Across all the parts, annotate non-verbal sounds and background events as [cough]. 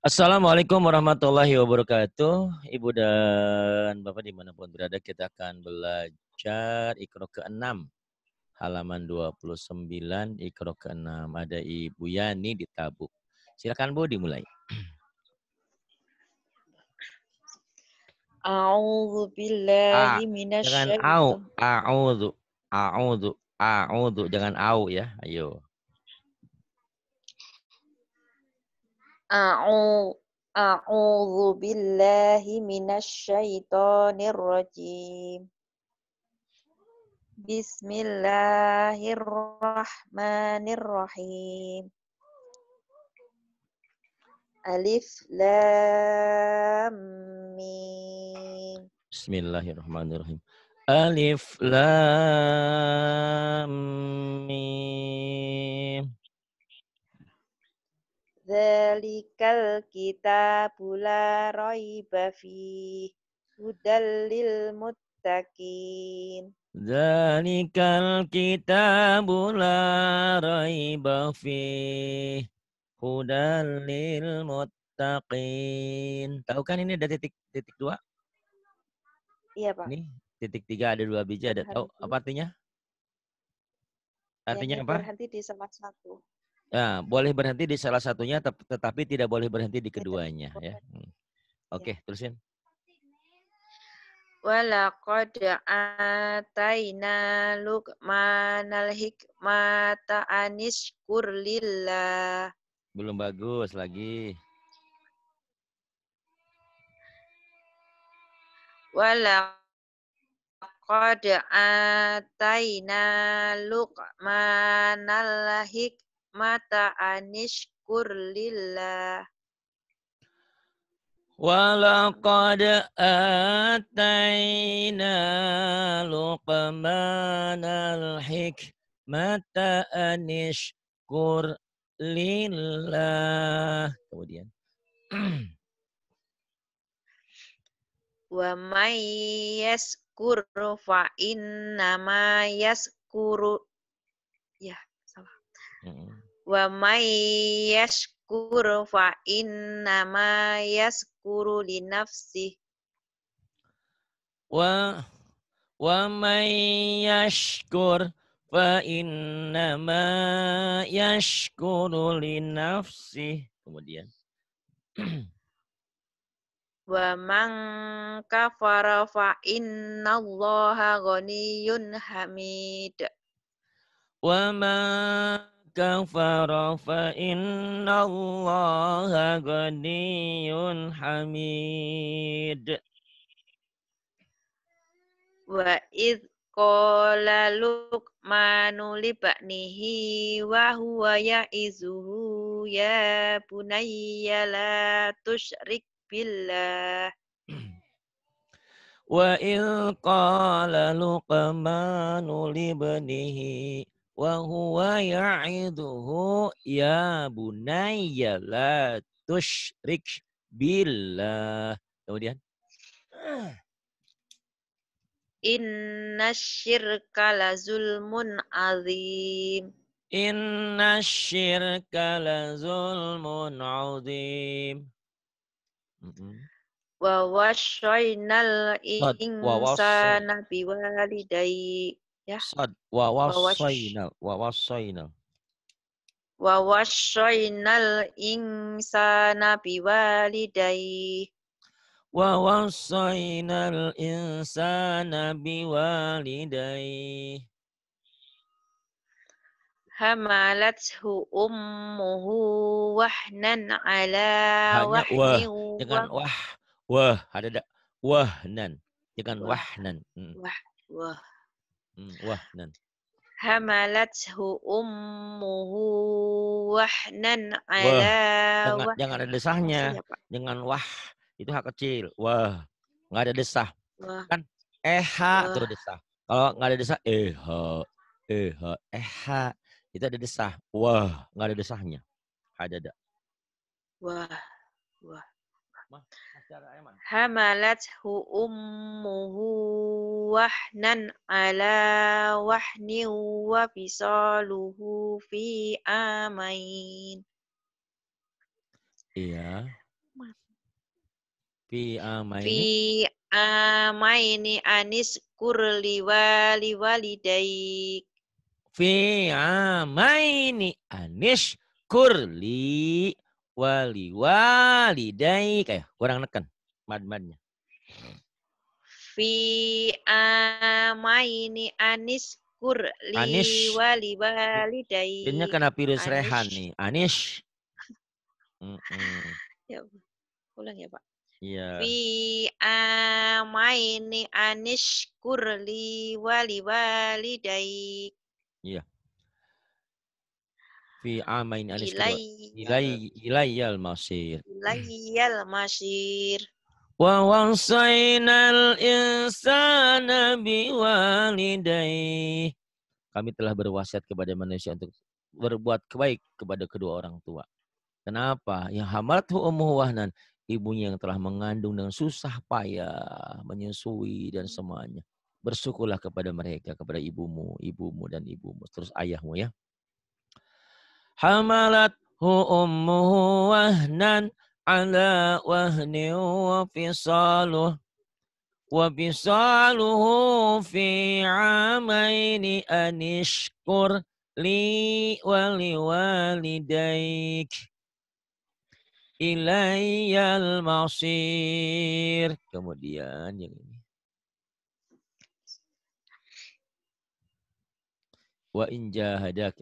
Assalamualaikum warahmatullahi wabarakatuh. Ibu dan Bapak dimanapun berada, kita akan belajar ikro ke-6. Halaman 29, ikro ke-6. Ada Ibu Yani di Tabuk. Silakan Bu dimulai. A'udzu billahi ah, minasy Jangan au, a'udzu, a'udzu, a'udzu, jangan au ya. Ayo. A'udzu billahi minasyaitonir rajim. Bismillahirrahmanirrahim. Alif lam mim. Bismillahirrahmanirrahim. Alif lam mim. Zalikal kita pula roy bafi Hudalil lil muttaqin. Dzalikal kita pula raiba fih hudal muttaqin. Tahu kan ini ada titik titik dua? Iya, Pak. Ini titik tiga ada dua biji ada tahu apa artinya? Iya, artinya iya, apa? Berhenti di salah satu. Ya boleh berhenti di salah satunya, tetapi tidak boleh berhenti di keduanya. Ya. Hmm. Iya. Oke, okay, terusin. Walaqad ataina al hikmata anishkur lillah. Belum bagus lagi. Walaqad Qad ataina luqmanal hikmata mata anishkur lillah. Walaqad atayna luqman al-hikmata anishkur lillah. Kemudian. [clears throat] Wa may yaskur fa innama yaskuru. Ya, salah. Mm -hmm wa may yashkur fa ma yaskuru li nafsi wa wa may yashkur fa ma yashkuru li nafsi kemudian [clears throat] wa man kafara fa innallaha ghaniyun hamid wa man kafara fa inna allaha ghaniyun hamid wa id qala luqmanu ba'nihi wa ya bunayya billah wa id qala luqmanu ba'nihi wa huwa ya'iduhu ya bunayya la tusyrik billah. Kemudian [clears throat] Inna syirka la zulmun azim. Inna syirka la zulmun azim. Mm -hmm. Wa insana biwalidayhi ya. Sad wa wasainal wa wasainal. Wa wasainal insana biwalidayhi. Wa wasainal insana biwalidayhi. Hamalathu ummuhu wahnan ala Wahni, Wah, dengan wah, wah, ada dak, wahnan. Dengan wahnan. Hmm. Wah, wah. Hmm, wah nan. Hamalathu ummuhu wahnan ala wah. Jangan, jangan ada desahnya. Jangan iya, wah. Itu hak kecil. Wah. Nggak ada desah. Wah. Kan eha terus desah. Kalau nggak ada desah, eha. Eha. Eha. Itu ada desah. Wah. Nggak ada desahnya. Ada ada. Wah. Wah hu ummuhu wahnan ala wahni wa fisaluhu fi amain. Iya. Fi amain. Fi amaini anis kurli wali walidaik. Fi amaini anis kurli wali Wali, Dai kayak kurang neken mad-madnya. Fi amaini anis kur li anish. wali Dai. Ini kena virus anish. rehan nih. Anis. Ya, ulang ya Pak. Ya. Fi amaini anish Anis Kurli, wali daik. Iya fi amain anis ilai Ilaiyal masir ilayyal masir wa wasainal insana biwalidayhi kami telah berwasiat kepada manusia untuk berbuat baik kepada kedua orang tua. Kenapa? Yang hamalatu ummuhu wahnan, ibunya yang telah mengandung dengan susah payah, menyusui dan semuanya. Bersyukurlah kepada mereka, kepada ibumu, ibumu dan ibumu, terus ayahmu ya hu ummuhu wahnan ala wahni wa fisaluh wa fisaluhu fi amaini anishkur li wa liwalidaik ilayyal masir kemudian yang ini wa in jahadaka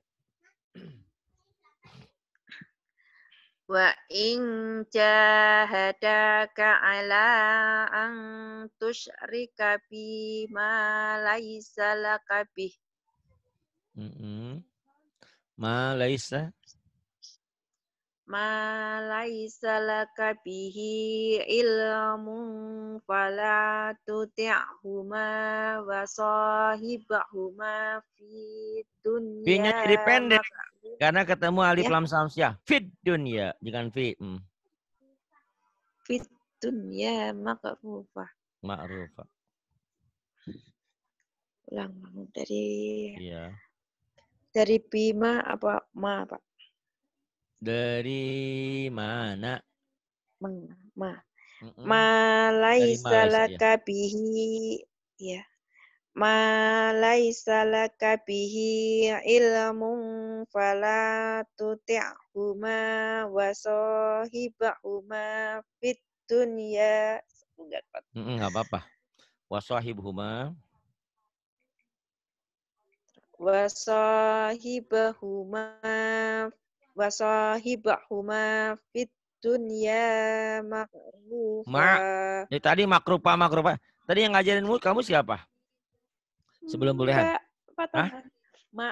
Wa in jahadaka ala an tusyrika bima laisa laka bih. Mm -hmm. Ma laisa ma laisa laka bihi ilmun fala tuti'huma wa sahibahuma fi dunya. Fi-nya jadi pendek karena ketemu alif ya. lam samsiah. Fit dunya, jangan fi. Hmm. Fit dunya maka rupa. Ulang dari Iya. Dari bima apa ma, Pak? Dari mana? Ma, ma. Mm -mm. bihi ya. Malai Salakabihi bihi ilmun fala tuti'huma wa sahibahuma fit dunya. Enggak mm apa-apa. Wa sahibahuma wa sahibahuma wasahibahuma fit dunya makruh Ma, ya, tadi makrupa makrupa. Tadi yang ngajarin kamu siapa? Sebelum bulehan. Pak Tonah. Ma.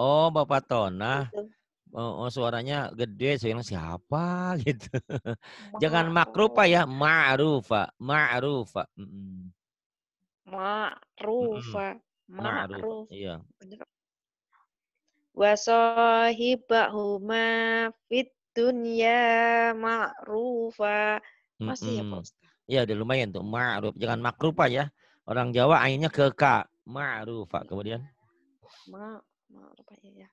Oh, Bapak Tonah. Gitu. Oh, oh, suaranya gede, saya siapa [laughs] gitu. Ma. Jangan makrupa ya, oh. ma'rufa, ma'rufa. Mm Ma'rufa. Ma'rufa. Iya. Bener wa sahibahuma fit dunya ma'rufa. Masih -hmm. ya, Pak Iya, udah lumayan tuh. Ma'ruf. Jangan makrufa ya. Orang Jawa akhirnya ke K. Ma'rufa. Kemudian? Ma, ma'rufa ya.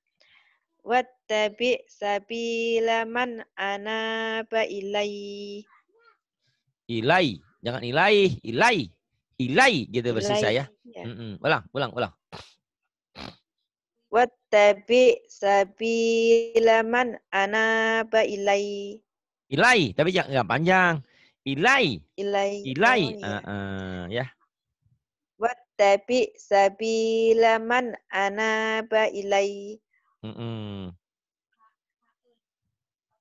Wattabi sabila man anaba ilai. Ilai. Jangan ilai. Ilai. Ilai. Gitu versi saya. Ya. Mm -mm. Ulang, ulang, ulang tabi sabilaman ba ilai. Ilai, tapi jangan panjang. Ilai. Ilai. Ilai. Oh, ya. Uh, uh, ya. Wattabi sabilaman ba ilai. Mm -mm.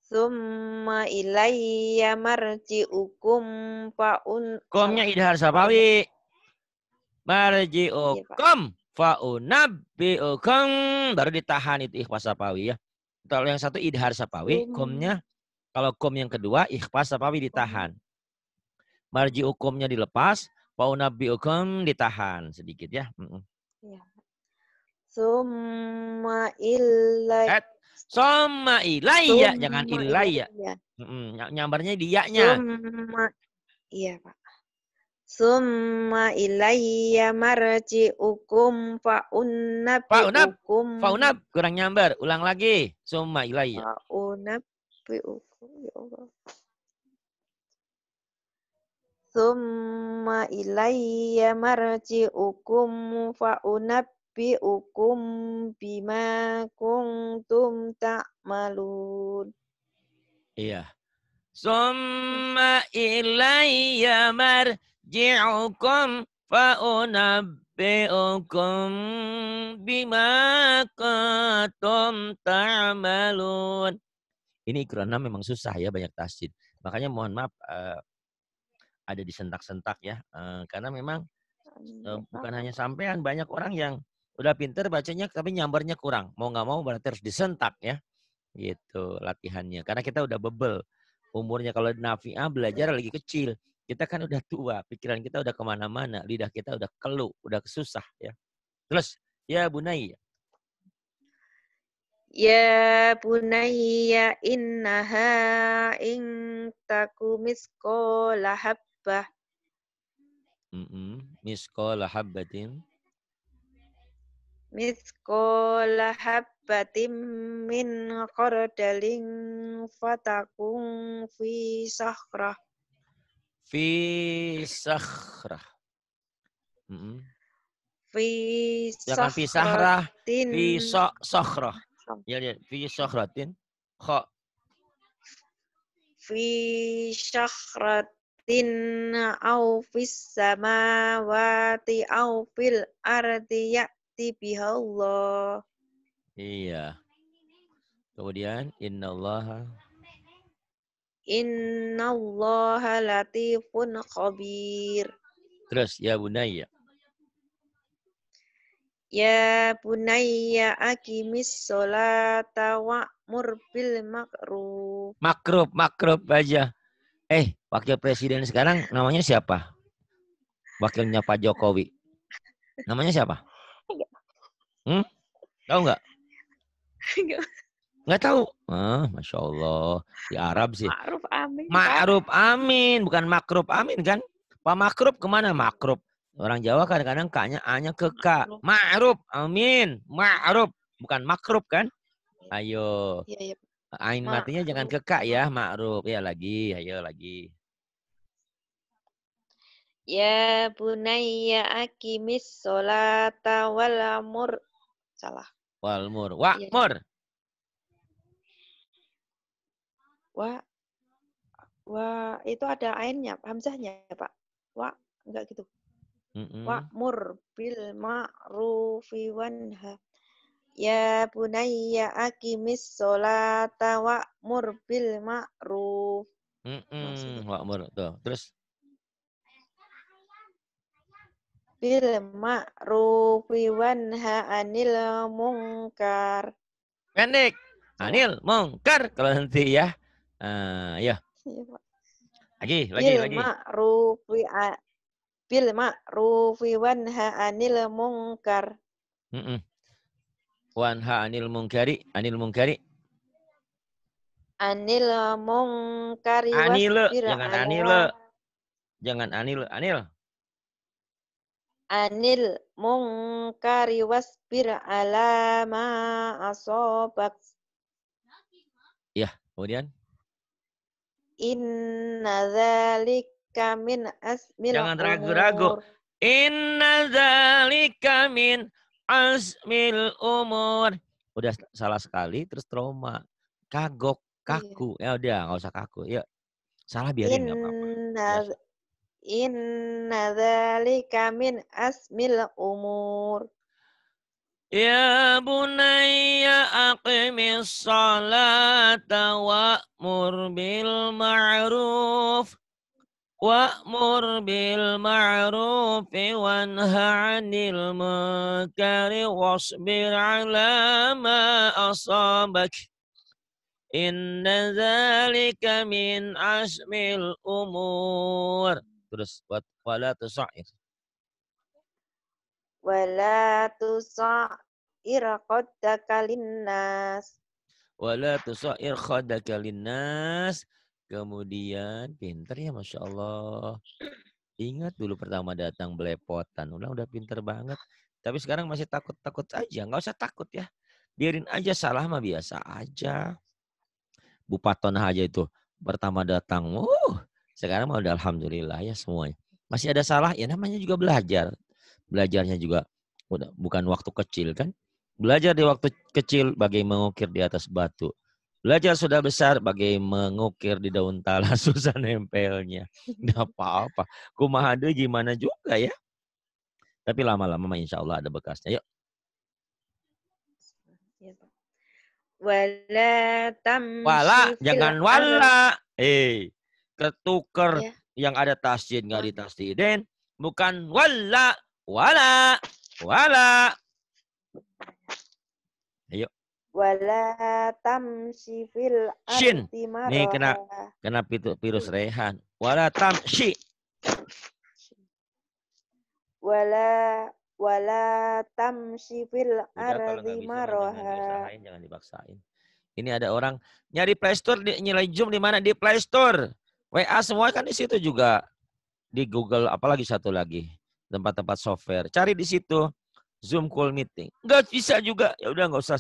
Summa ilayya marji'ukum fa'un. Komnya idhar sabawi. Iya, marji'ukum. Iya, Fa'unabbi'ukum baru ditahan itu ikhfa sapawi ya. Kalau yang satu idhar sapawi, komnya kalau kom yang kedua ikhfa sapawi ditahan. Marji hukumnya dilepas, fa'unabbi'ukum ditahan sedikit ya. Iya. Summa ilai. Eh, summa ilaiya, jangan ilaiya. Mm Nyambarnya di nya Iya, Pak. Summa ilayya marji'ukum fa'unab. Fa'unab. Fa'unab. Kurang nyambar. Ulang lagi. Summa ilayya. Fa'unab. Ya Allah. Summa ilayya marji'ukum fa'unabbi'ukum bima kuntum ta'malun. Iya. Summa ilayya marji'ukum أرجعكم فأنبئكم بما كنتم تعملون ini Iqra 6 memang susah ya banyak tasjid. Makanya mohon maaf uh, ada disentak-sentak ya. Uh, karena memang uh, bukan hanya sampean banyak orang yang udah pinter bacanya tapi nyambarnya kurang. Mau nggak mau berarti harus disentak ya. Gitu latihannya. Karena kita udah bebel. Umurnya kalau nafiah belajar lagi kecil. Kita kan udah tua, pikiran kita udah kemana-mana, lidah kita udah keluh, udah kesusah, ya. Terus, ya bunai. Ya bunai, ya innaha in taku miskola habbah. Mm -mm. Miskola habbatin. Miskola habbatin min qardalin fatakun fi sahrah. Fi sahrah. Mm -hmm. Fi Jangan ya fi sahrah. Fi so Ya, ya. Fi sakhratin. Kho. Fi sakhrat tin au fis samawati au fil ardi ya'ti biha Allah. Iya. Kemudian inna allaha Inna Allah latifun khabir. Terus ya Bunaya, Ya Bunaya, akimis sholata wa'mur bil makruf. Makruf, makruf aja. Eh, wakil presiden sekarang namanya siapa? Wakilnya Pak Jokowi. Namanya siapa? Hmm? Tahu nggak? Enggak. Nggak tahu. Ah, Masya Allah. Di Arab sih. Ma'ruf Amin. Ma'ruf Amin. Bukan makrup Amin kan? Pak makrup kemana Makrup. Orang Jawa kadang-kadang kaknya A-nya ke K. Ma'ruf Amin. Ma'ruf. Bukan makrup kan? Ayo. Iya, iya. Ain matinya jangan ke K ya. Ma'ruf. Ya lagi. Ayo lagi. Ya bunaya akimis sholata walamur. Salah. Walmur, iya. Wakmur. Ya. Wa wa itu ada ainnya, hamzahnya, ya Pak. Wa enggak gitu. Mm-hmm. mur bil ma'rufi wanha Ya bunayya akimis wa mur bil ma'ruf. mm mur. Tuh. Terus? Bil ma'rufi wanha anil mungkar. Pendek. Anil mungkar. Kalau nanti ya. Uh, ya. lagi Lagi, lagi, bil rufi a bil rufi wanha anil mungkar. Mm -mm. Wanha anil mungkari, anil mungkari. Anil mungkari Anil, jangan anil. Jangan anil, anil. Anil mungkari wasbir ala ma asobak. Ya, kemudian Inna dzalika min asmil Jangan ragu-ragu. Inna dzalika min asmil umur. Udah salah sekali terus trauma. Kagok, iya. kaku. Ya udah enggak usah kaku. Ya salah biarin enggak apa-apa. Inna Inna min asmil umur. Ya bunayya aqimis salata wa'mur bil ma'ruf wa'mur bil ma'ruf wa nha 'anil munkari wasbir 'ala ma asabak inna dzalika min asmil umur terus buat wala tusair wala tusair khadaka linnas wala tusair khadaka linnas kemudian pinter ya masya Allah ingat dulu pertama datang belepotan udah udah pinter banget tapi sekarang masih takut-takut aja nggak usah takut ya biarin aja salah mah biasa aja Bupaton aja itu pertama datang uh sekarang mah udah alhamdulillah ya semuanya masih ada salah ya namanya juga belajar Belajarnya juga bukan waktu kecil kan? Belajar di waktu kecil bagai mengukir di atas batu. Belajar sudah besar bagai mengukir di daun tala [laughs] susah nempelnya. Nggak apa-apa. Kumaha gimana juga ya. Tapi lama-lama insya Allah ada bekasnya. Yuk. Wala tam. Wala, jangan wala. Eh, ketuker ya. yang ada tasjid nggak tasjidin. Bukan wala Wala. Wala. Ayo. Wala tamsi fil Shin. Nih kena kena pitu virus rehan. Wala tamsi. Wala wala tamsi fil ardi maroha. Jangan dibaksain. Ini ada orang nyari playstore di nilai Zoom di mana di Play playstore. WA semua kan di situ juga di Google apalagi satu lagi tempat-tempat software. Cari di situ Zoom call meeting. Enggak bisa juga. Ya udah nggak usah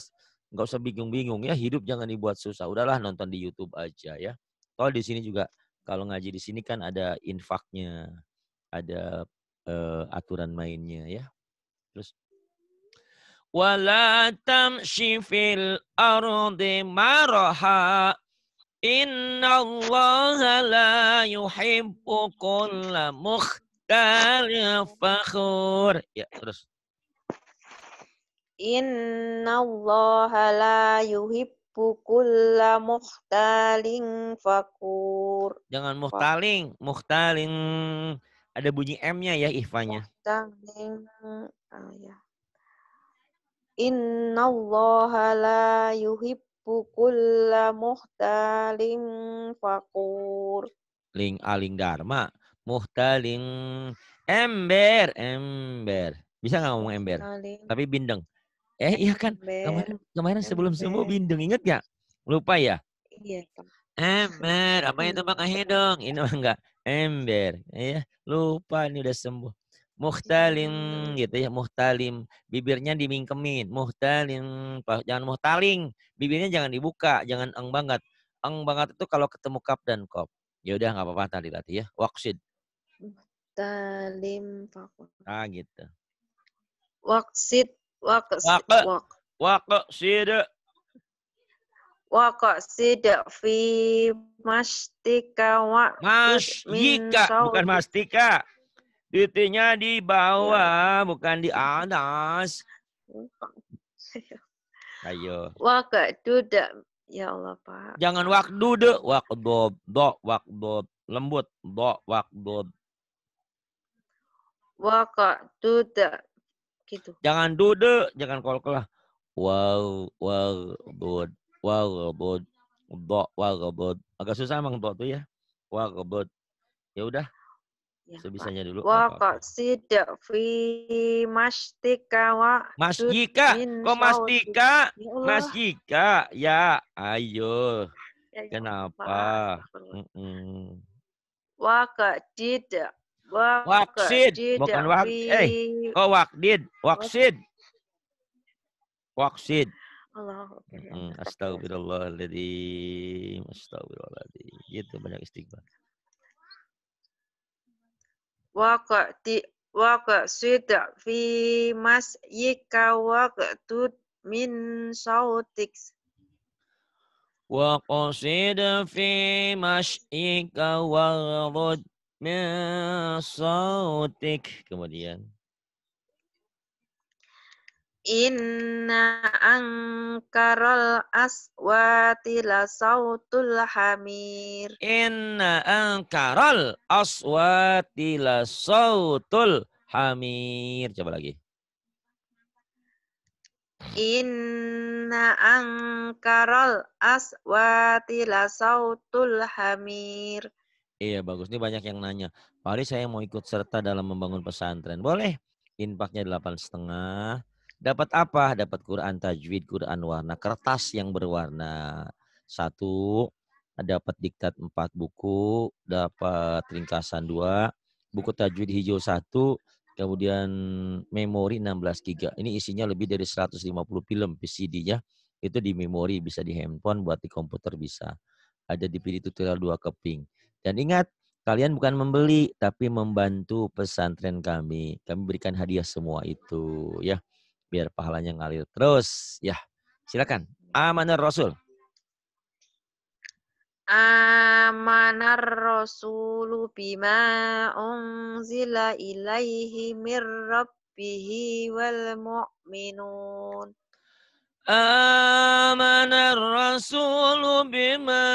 nggak usah bingung-bingung ya. Hidup jangan dibuat susah. Udahlah nonton di YouTube aja ya. Kalau di sini juga kalau ngaji di sini kan ada infaknya, ada uh, aturan mainnya ya. Terus wala tamshi fil ardi maraha allah la yuhibbu kulla Kalian fakhur. Ya, terus. Inna Allah la yuhibbu kulla muhtalin fakur. Jangan muhtalin, muhtalin. Ada bunyi M-nya ya, Ifanya. Muhtalin. Oh, ah, ya. Inna Allah la yuhibbu kulla muhtalin fakur. Ling aling dharma. Muhtaling ember, ember. Bisa nggak ngomong ember? Tapi bindeng. Eh iya kan? Kemarin kemarin sebelum sembuh bindeng inget ya? Lupa ya? Iya. Ember, apa itu pakai hidung? Ini enggak ember. Iya, lupa ini udah sembuh. Muhtalim hmm. gitu ya, muhtalim. Bibirnya dimingkemin, muhtalim. Jangan muhtaling, bibirnya jangan dibuka, jangan eng banget. Eng banget itu kalau ketemu kap dan kop. Ya udah nggak apa-apa tadi tadi ya. Waksid talim fakun. Ah gitu. Waksid waksid wak waksid waksid fi mastika wa mastika bukan mastika. Titiknya di bawah, iya. bukan di atas. Ayo. Waktu ya Allah Pak. Jangan waktu wak dob do, dob lembut, do, dob Waka duda. Gitu. Jangan duda, jangan kol kolah Wow, wow, bod wow, bod do, wow, bod Agak susah emang do tuh ya. Wow, bod Ya udah. Ya, Sebisanya dulu. Waka tidak fi mastika wa. mastika kok mastika? Ya mastika ya, ayo. Ya, ya Kenapa? Mm Waka tidak Waksid. Bukan wak. Eh. Oh wakdid. Waksid. Waksid. Allah. Astagfirullahaladzim. Astagfirullahaladzim. Gitu banyak istighfar. Waqti waqsid fi yika waqtud min sautik. Waqsid fi yika waksid min sautik. Kemudian Inna angkarol aswati la sautul hamir. Inna angkarol aswati la sautul hamir. Coba lagi. Inna angkarol aswati la sautul hamir. Iya bagus. Ini banyak yang nanya. Pak saya mau ikut serta dalam membangun pesantren. Boleh. Infaknya delapan setengah. Dapat apa? Dapat Quran tajwid, Quran warna, kertas yang berwarna. Satu, dapat diktat empat buku, dapat ringkasan dua, buku tajwid hijau satu, kemudian memori 16 giga. Ini isinya lebih dari 150 film PCD-nya. Itu di memori bisa di handphone, buat di komputer bisa. Ada di tutorial dua keping dan ingat, kalian bukan membeli, tapi membantu pesantren kami. Kami berikan hadiah semua itu, ya. Biar pahalanya ngalir terus, ya. Silakan. Amanar Rasul. Amanar Rasulu bima unzila ilaihi mir rabbihi wal mu'minun. آمن الرسول بما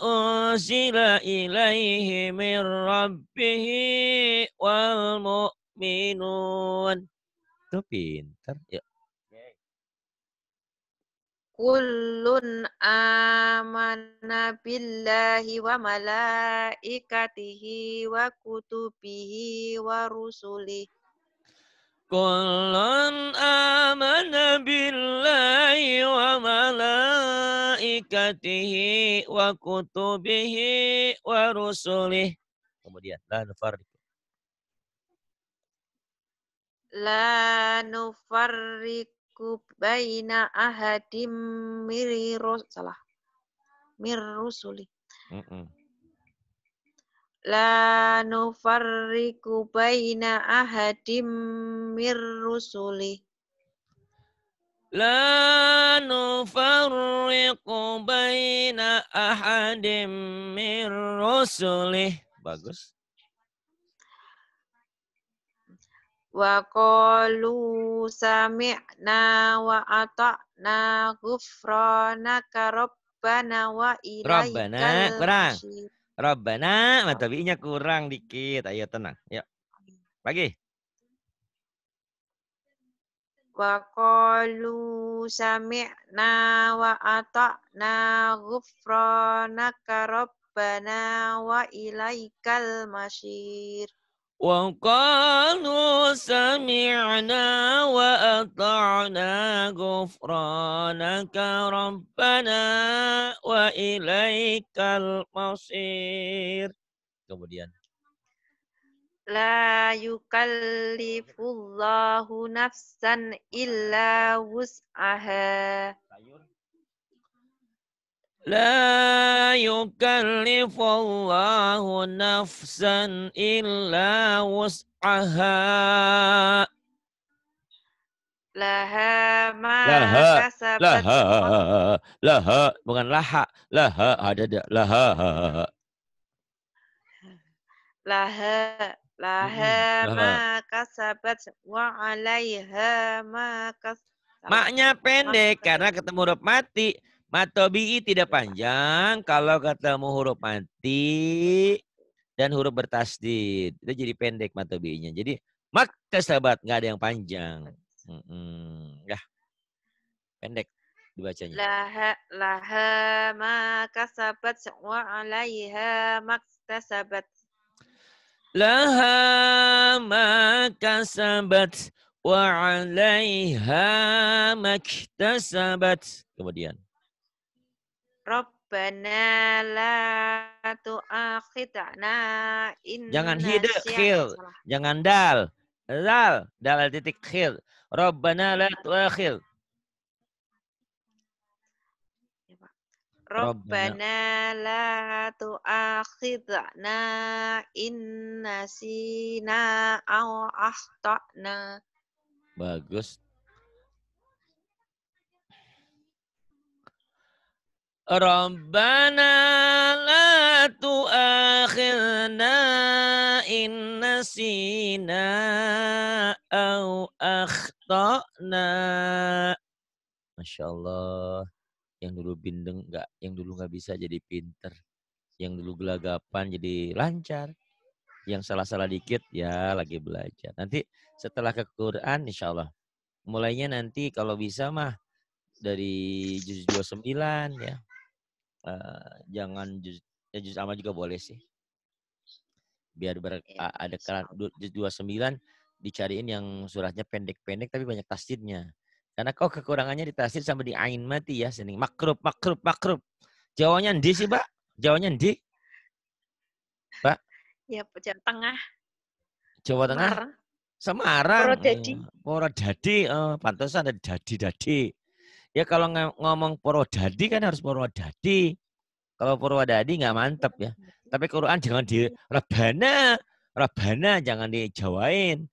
أنزل إليه من ربه والمؤمنون Itu pinter. Ya. Kullun amana billahi wa malaikatihi wa kutubihi wa rusulihi Kullun amana billahi wa malaikatihi wa kutubihi wa rusulih. Kemudian, la nufarriku. La nufarriku baina ahadim miri Salah. Mir rusuli. Mm -mm la nufarriku baina ahadim mir rusuli la nufarriku baina ahadim mir rusuli bagus wa qalu sami'na wa ata'na ghufranaka rabbana wa ilaikal rabbana kurang Rabbana iya. matabi'inya kurang dikit. Ayo tenang. Yuk. Pagi. Wa qalu sami'na wa ata'na ghufranaka rabbana wa ilaikal masyir. وقالوا سمعنا وأطعنا غفرانك ربنا وإليك المصير kemudian La yukallifullahu nafsan illa wus'aha. Sayur. La يكلف nafsan illa إلا وسعها laha ma laha, kasabat laha laha bukan laha laha ada ada laha laha laha ma kasabat wa alaiha ma kasabat maknya pendek karena ketemu huruf mati Matobi'i tidak panjang kalau ketemu huruf mati dan huruf bertasdid. Itu jadi pendek matobi'inya. Jadi makta sahabat nggak ada yang panjang. Mm Ya. Pendek dibacanya. Laha laha maka sahabat wa 'alaiha sahabat. Laha ma kasabat wa 'alaiha sahabat. Kemudian Rabbana la tu'akhidna inna Jangan hide khil, jangan dal. Dal, dal titik khil. Rabbana la iya, tu'akhid. Iya, Rabbana la tu'akhidna inna sina au akhtana. Bagus. Rabbana la tu'akhirna in nasina au akhtona. Masya Allah. Yang dulu bindeng enggak, yang dulu enggak bisa jadi pinter. Yang dulu gelagapan jadi lancar. Yang salah-salah dikit ya lagi belajar. Nanti setelah ke Quran insya Mulainya nanti kalau bisa mah dari juz 29 ya Eh, jangan juz ya juz juga boleh sih biar ber, ya, ada keran juz 29 dicariin yang suratnya pendek-pendek tapi banyak tasdidnya karena kok kekurangannya di tasdid sama di ain mati ya sini makrub makrub makrub jawanya di sih pak jawanya di pak ya Jawa Tengah Jawa Tengah Semarang Poro Dadi eh, Poro Dadi eh, pantesan ada Dadi Dadi Ya kalau ngomong Purwodadi kan harus Purwodadi. Kalau Purwodadi nggak mantep ya. Tapi Quran jangan di Rebana, Rebana jangan dijawain.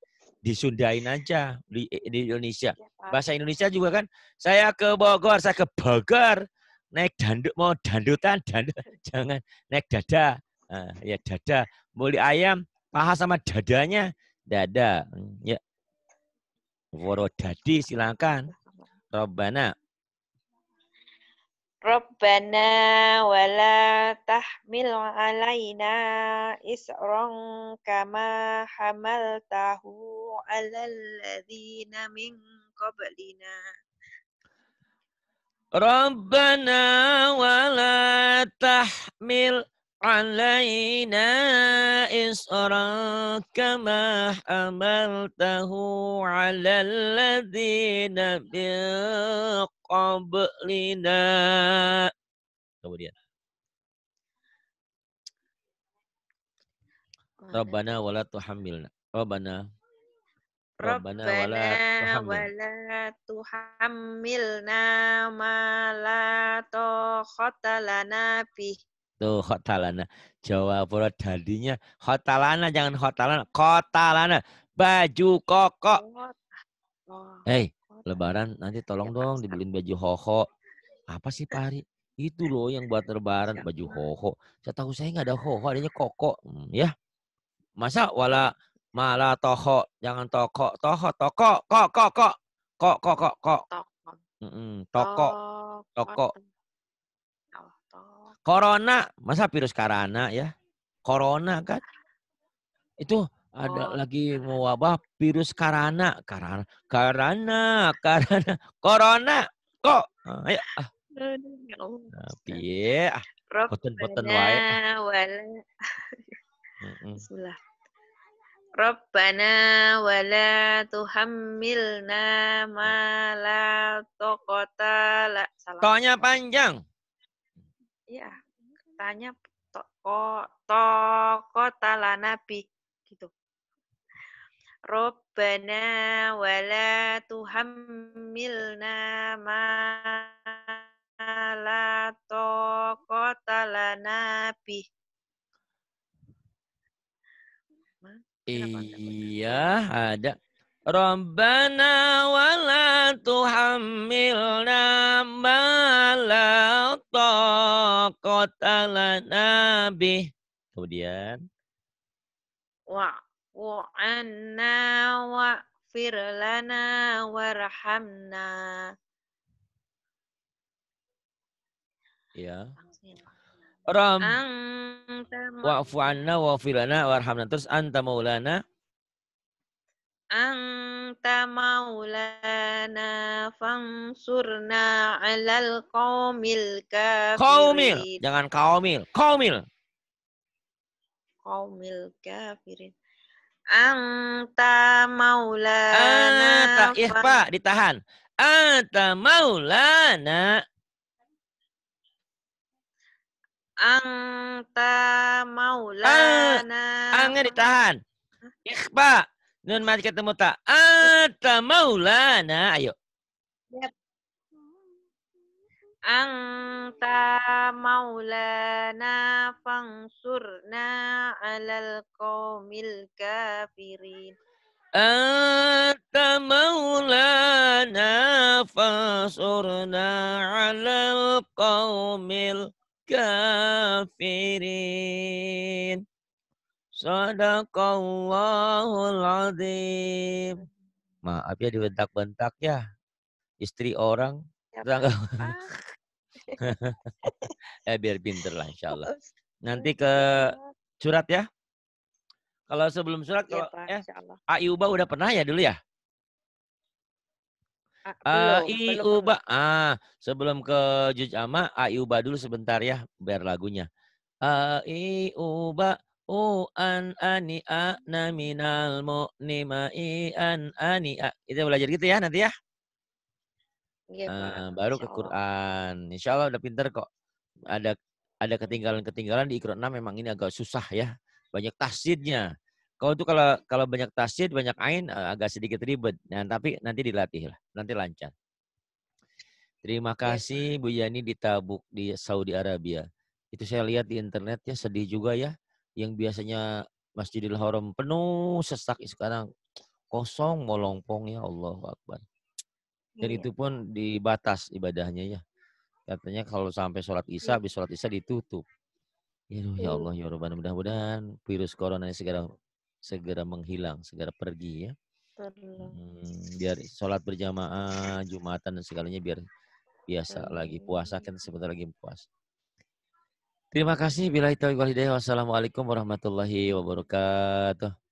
Disundain aja di, di Indonesia. Iya, Bahasa Indonesia juga kan, saya ke Bogor, saya ke Bogor. Naik danduk mau dandutan, dandut. [laughs] Jangan naik dada. Nah, ya dada. muli ayam, paha sama dadanya. Dada. Hmm, ya. dadi silakan. Iya, Robana ربنا ولا تحمل علينا إسرا كما حملته على الذين من قبلنا ربنا ولا تحمل علينا إسرا كما حملته على الذين من qablina. Kemudian. Rabbana wala tuhamilna. Rabbana. Rabbana wala wala tuhamilna ma la tohotalana bi. Tuh khotalana. Jawa Pura dadinya khotalana jangan khotalana. Khotalana. Baju koko. Oh. Hei, lebaran nanti tolong iya, dong dibeliin baju hoho. Apa sih Pak Ari? Itu loh yang buat lebaran iya. baju hoho. Saya tahu saya nggak ada hoho, adanya koko. Hmm, ya. Masa wala malah toho, jangan toko, toho, toko, kok, kok, kok, kok, kok, kok, kok. toko, toko. Corona, masa virus karana ya? Corona kan? Itu ada oh. lagi mewabah virus karana karana karana [laughs] karana corona kok ah, ayo ah. Ya ah, piye boten peten-peten Bismillah Rabbana wala tuhammilna ma la taqata la Tanya panjang. Iya, tanya toko toko talana bi gitu. Rabbana wa la tuhammilna ma la taqata lana bih. Iya, ada. Rabbana wa la tuhammilna ma la taqata lana bih. Kemudian wa wa'anna wa'fir lana warhamna. Ya. Ram. Wa'fu anna wa'fir lana warhamna. Terus anta maulana. Anta maulana fansurna alal qawmil kafirin. Qawmil. Jangan qawmil. Qawmil. Qawmil kafirin. Anta maulana. Anta, ya Pak, ditahan. Anta maulana. Anta maulana. angnya ditahan. Ikhfa. Nun mati ketemu tak. Anta maulana. Ayo. Ya, Anta maulana fangsurna alal qawmil kafirin. Anta maulana fangsurna alal qawmil kafirin. Sadaqallahul azim. Maaf ya dibentak-bentak ya. Istri orang. Ya, [laughs] [laughs] eh biar pinter lah insya Allah. Nanti ke iya. surat ya. Kalau sebelum surat, iya, kalau ya, eh, Ayuba udah pernah ya dulu ya? A, belum, Ah, sebelum ke Jujama, Ayuba dulu sebentar ya, biar lagunya. Ayuba u an ani a naminal mu i an ani a. Kita belajar gitu ya nanti ya. Iya, Pak. baru ke Quran. Insya Allah udah pinter kok. Ada ada ketinggalan-ketinggalan di Iqra 6 memang ini agak susah ya. Banyak tasjidnya. Kau tuh kalau kalau banyak tasjid, banyak ain e, agak sedikit ribet. Nah, tapi nanti dilatih lah. Nanti lancar. Terima iya, kasih Bu Yani ditabuk di Saudi Arabia. Itu saya lihat di internetnya sedih juga ya. Yang biasanya Masjidil Haram penuh sesak sekarang kosong molongpong ya Allah Akbar. Dan iya. itu pun dibatas ibadahnya ya. Katanya kalau sampai sholat isya, iya. habis sholat isya ditutup. Ya, ya iya. Allah, ya Rabbana mudah-mudahan virus corona ini segera segera menghilang, segera pergi ya. Hmm, biar sholat berjamaah, jumatan dan segalanya biar biasa lagi puasa kan sebentar lagi puasa. Terima kasih. Bila itu Wassalamualaikum warahmatullahi wabarakatuh.